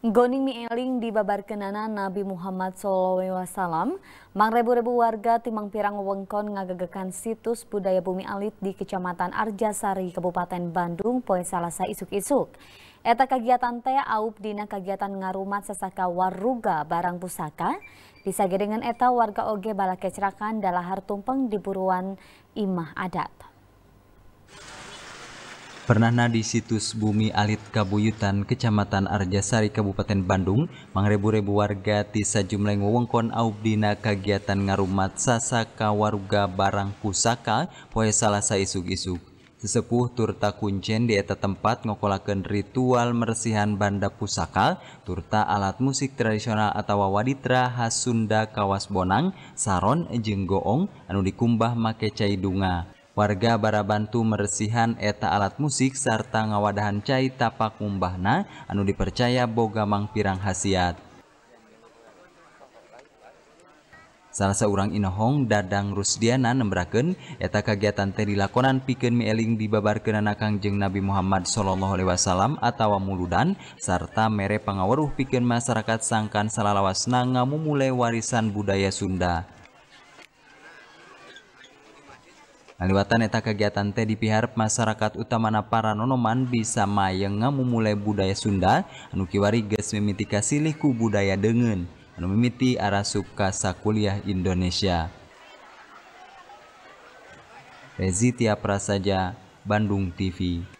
Goning Mieling kenana Nabi Muhammad SAW, mang rebu-rebu warga timang pirang wengkon ngagegekan situs budaya bumi alit di Kecamatan Arjasari, Kabupaten Bandung, poe salasa isuk-isuk. Eta kegiatan teh aup dina kegiatan ngarumat sesaka waruga barang pusaka, bisa dengan eta warga oge balak kecerakan dalahar tumpeng di buruan imah adat. Pernahna di situs Bumi Alit Kabuyutan, Kecamatan Arjasari, Kabupaten Bandung, mangrebu-rebu warga ti sajumlah wewengkon aubdina kagiatan ngarumat sasaka waruga barang pusaka poe salasa isuk-isuk. Sesepuh turta kuncen di eta tempat ngokolaken ritual mersihan banda pusaka, turta alat musik tradisional atau waditra khas Sunda Kawas Bonang, Saron jenggoong anu dikumbah make dunga warga barabantu meresihan eta alat musik serta ngawadahan cai tapak umbahna anu dipercaya bogamang pirang hasiat. salah seorang Inohong Dadang Rusdiana nembraken eta kegiatan teh dilakonan pikeun mieling babar anakang Kangjeng Nabi Muhammad sallallahu alaihi wasallam atawa muludan serta mere pangaweruh pikeun masyarakat sangkan salalawasna ngamumule warisan budaya Sunda. Ngaliwatan eta kegiatan teh dipiharap masyarakat utamana para nonoman bisa mayeng memulai budaya Sunda anu kiwari geus mimiti kasilih ku budaya deungeun, anu mimiti arah suka sakuliah Indonesia. Rezi Prasaja, Bandung TV